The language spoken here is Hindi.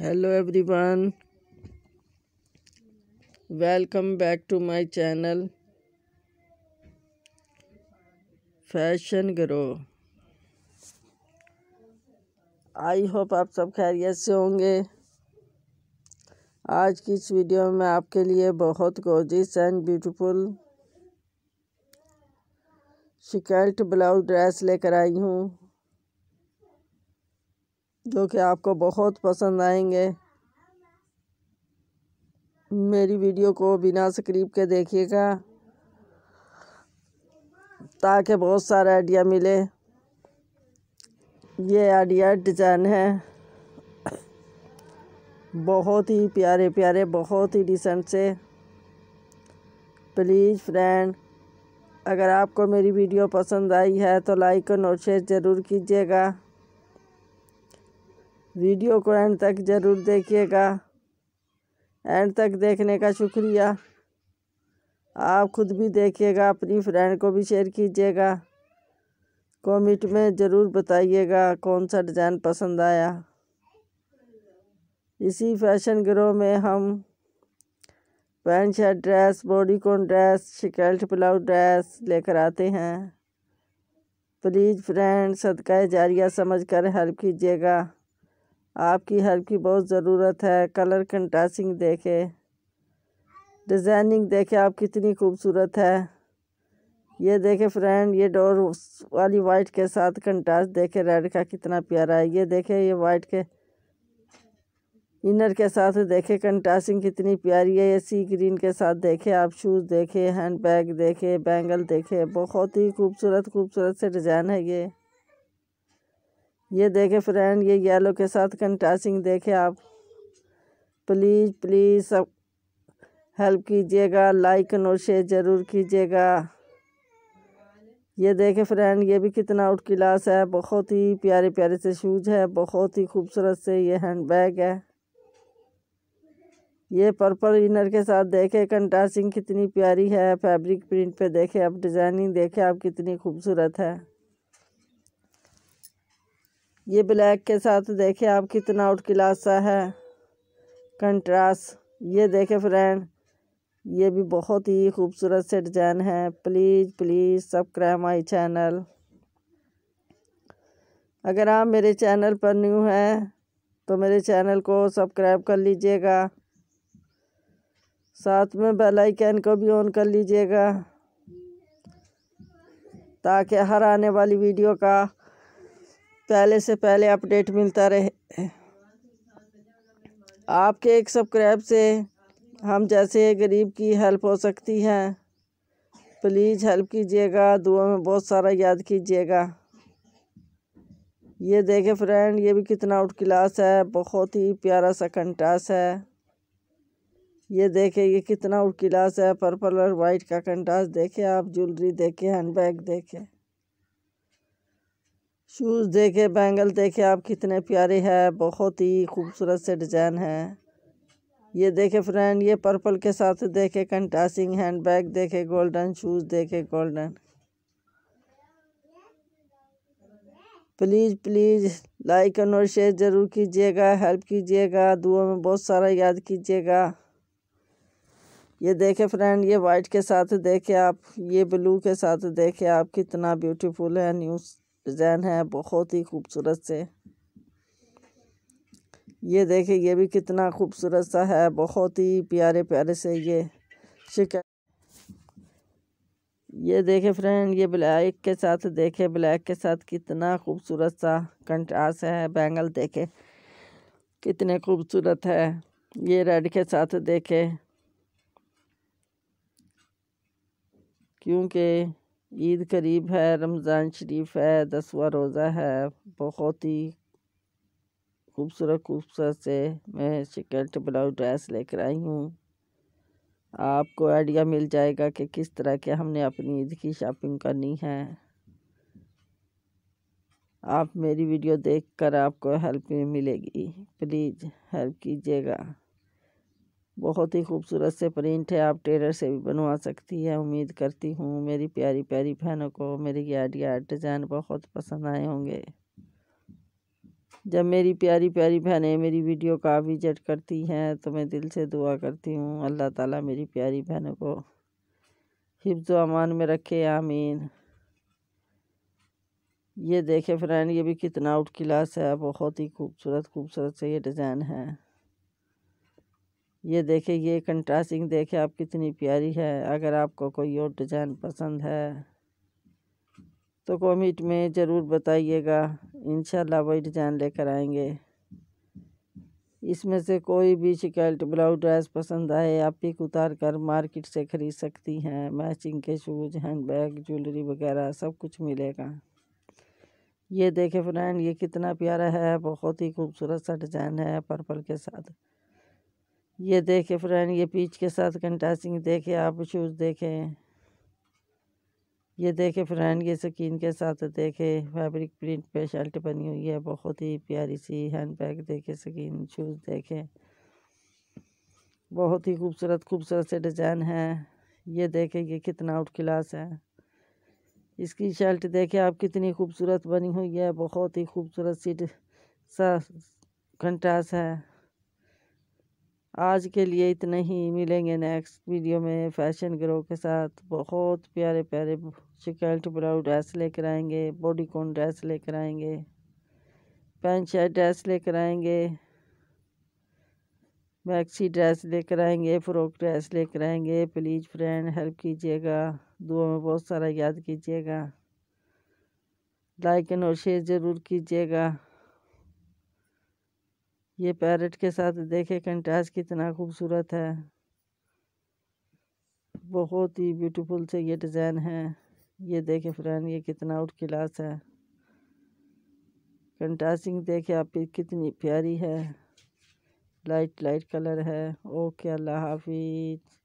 hello everyone welcome back to my channel fashion grow I hope आप सब खैरियत से होंगे आज की इस वीडियो में आपके लिए बहुत गोजिस एंड ब्यूटीफुल शिकल्ट ब्लाउज ड्रेस लेकर आई हूँ जो कि आपको बहुत पसंद आएंगे मेरी वीडियो को बिना स्क्रीप के देखिएगा ताकि बहुत सारे आइडिया मिले ये आइडिया डिज़ाइन है बहुत ही प्यारे प्यारे बहुत ही डिसेंट से प्लीज़ फ्रेंड अगर आपको मेरी वीडियो पसंद आई है तो लाइक और शेयर ज़रूर कीजिएगा वीडियो को एंड तक ज़रूर देखिएगा एंड तक देखने का शुक्रिया आप खुद भी देखिएगा अपनी फ्रेंड को भी शेयर कीजिएगा कमेंट में ज़रूर बताइएगा कौन सा डिज़ाइन पसंद आया इसी फैशन ग्रो में हम pant shirt dress bodycon dress शिकल्ट ब्लाउज ड्रेस लेकर आते हैं प्लीज़ फ्रेंड सदका जारिया समझ कर हेल्प कीजिएगा आपकी हेल्प की बहुत ज़रूरत है कलर कंट्रास्टिंग देखे डिज़ाइनिंग देखे आप कितनी खूबसूरत है ये देखे फ्रेंड ये डोर वाली वाइट के साथ कंट्रास्ट देखे रेड का कितना प्यारा है ये देखे ये वाइट के इनर के साथ देखे कंट्रास्टिंग कितनी प्यारी है ये सी ग्रीन के साथ देखे आप शूज़ देखे हैंड बैग देखे बैंगल देखे बहुत ही खूबसूरत खूबसूरत से डिज़ाइन है ये ये देखें फ्रेंड ये येलो के साथ कंटासिंग देखें आप प्लीज़ प्लीज़ सब हेल्प कीजिएगा लाइक और शेयर ज़रूर कीजिएगा ये देखें फ्रेंड ये भी कितना आउट क्लास है बहुत ही प्यारे प्यारे से शूज़ है बहुत ही खूबसूरत से ये हैंड बैग है ये पर्पल इनर के साथ देखे कंटासिंग कितनी प्यारी है फैब्रिक प्रिंट पे देखे आप डिज़ाइनिंग देखे आप कितनी खूबसूरत है ये ब्लैक के साथ देखें आप कितना आउट क्लास सा है कंट्रास्ट ये देखें फ्रेंड ये भी बहुत ही खूबसूरत से डिजाइन है please please subscribe my channel अगर आप मेरे चैनल पर न्यू हैं तो मेरे चैनल को सब्सक्राइब कर लीजिएगा साथ में बेल आइकन को भी ऑन कर लीजिएगा ताकि हर आने वाली वीडियो का पहले से पहले अपडेट मिलता रहे आपके एक सब्सक्राइब से हम जैसे गरीब की हेल्प हो सकती है प्लीज़ हेल्प कीजिएगा दुआ में बहुत सारा याद कीजिएगा ये देखें फ्रेंड ये भी कितना आउट क्लास है बहुत ही प्यारा सा कंटास है ये देखें ये कितना आउट क्लास है पर्पल और वाइट का कंटास देखें आप ज्वेलरी देखें हैंड बैग देखें शूज़ देखे बैंगल देखे आप कितने प्यारे हैं बहुत ही खूबसूरत से डिज़ाइन है ये देखे फ्रेंड ये पर्पल के साथ देखे कंटासिंग हैंड बैग देखे गोल्डन शूज़ देखे गोल्डन प्लीज़ प्लीज़ लाइक और शेयर ज़रूर कीजिएगा हेल्प कीजिएगा दुआ में बहुत सारा याद कीजिएगा ये देखे फ्रेंड ये वाइट के साथ देखे आप ये ब्लू के साथ देखे आप कितना ब्यूटीफुल है न्यूज़ डिज़ाइन है बहुत ही खूबसूरत से ये देखें ये भी कितना खूबसूरत सा है बहुत ही प्यारे प्यारे से ये शिकन ये देखें फ्रेंड ये ब्लैक के साथ देखें ब्लैक के साथ कितना खूबसूरत सा कंट्रास है बैंगल देखें कितने खूबसूरत है ये रेड के साथ देखें क्योंकि ईद करीब है रमज़ान शरीफ है दसवा रोज़ा है बहुत ही खूबसूरत खूबसूरत से मैं शिकल्ट ब्लाउज ड्रेस लेकर आई हूँ आपको आइडिया मिल जाएगा कि किस तरह के हमने अपनी ईद की शॉपिंग करनी है आप मेरी वीडियो देखकर आपको हेल्प मिलेगी प्लीज़ हेल्प कीजिएगा बहुत ही खूबसूरत से प्रिंट है आप टेलर से भी बनवा सकती हैं उम्मीद करती हूँ मेरी प्यारी प्यारी बहनों को मेरे ये आइडिया डिज़ाइन बहुत पसंद आए होंगे जब मेरी प्यारी प्यारी बहनें मेरी वीडियो का जट करती हैं तो मैं दिल से दुआ करती हूँ अल्लाह ताला मेरी प्यारी बहनों को हिफ्ज़ अमान में रखे आमीन ये देखे फ्रेंड ये भी कितना आउट क्लास है बहुत ही खूबसूरत खूबसूरत से ये डिज़ाइन है ये देखिए ये कंट्रास्टिंग देखिए आप कितनी प्यारी है अगर आपको कोई और डिज़ाइन पसंद है तो कमेंट में ज़रूर बताइएगा इन वही डिज़ाइन लेकर आएंगे इसमें से कोई भी शिकायत ब्लाउज ड्रेस पसंद आए आप पिक उतार कर मार्केट से ख़रीद सकती हैं मैचिंग के शूज़ हैंड बैग ज्वेलरी वगैरह सब कुछ मिलेगा ये देखें फ्रेंड ये कितना प्यारा है बहुत ही खूबसूरत सा डिज़ाइन है पर्पल के साथ ये देखे फ्रेंड ये पीच के साथ कंटासिंग देखे आप शूज़ देखें ये देखे फ्रेंड ये स्किन के साथ देखे फैब्रिक प्रिंट पे शर्ट बनी हुई है बहुत ही प्यारी सी हैंड बैग देखे स्किन शूज़ देखे बहुत ही खूबसूरत खूबसूरत से डिज़ाइन है ये देखे ये कितना आउट क्लास है इसकी शर्ट देखे आप कितनी खूबसूरत बनी हुई है बहुत ही खूबसूरत सी सा कंटास है आज के लिए इतना ही मिलेंगे नेक्स्ट वीडियो में फैशन ग्रो के साथ बहुत प्यारे प्यारे शिकल्ट ब्राउ ड्रेस लेकर आएंगे बॉडी कॉन ड्रेस लेकर आएंगे पैंट शर्ट ड्रेस लेकर आएंगे मैक्सी ड्रेस लेकर आएंगे फ्रॉक ड्रेस लेकर आएंगे प्लीज़ फ्रेंड हेल्प कीजिएगा दुआ में बहुत सारा याद कीजिएगा लाइक एंड और शेयर ज़रूर कीजिएगा ये पैरेट के साथ देखे कंटास कितना खूबसूरत है बहुत ही ब्यूटीफुल से ये डिज़ाइन है ये देखे फ्रेंड ये कितना आउट क्लास है कंटासिंग देखे आप कितनी प्यारी है लाइट लाइट कलर है ओके अल्लाह हाफिज़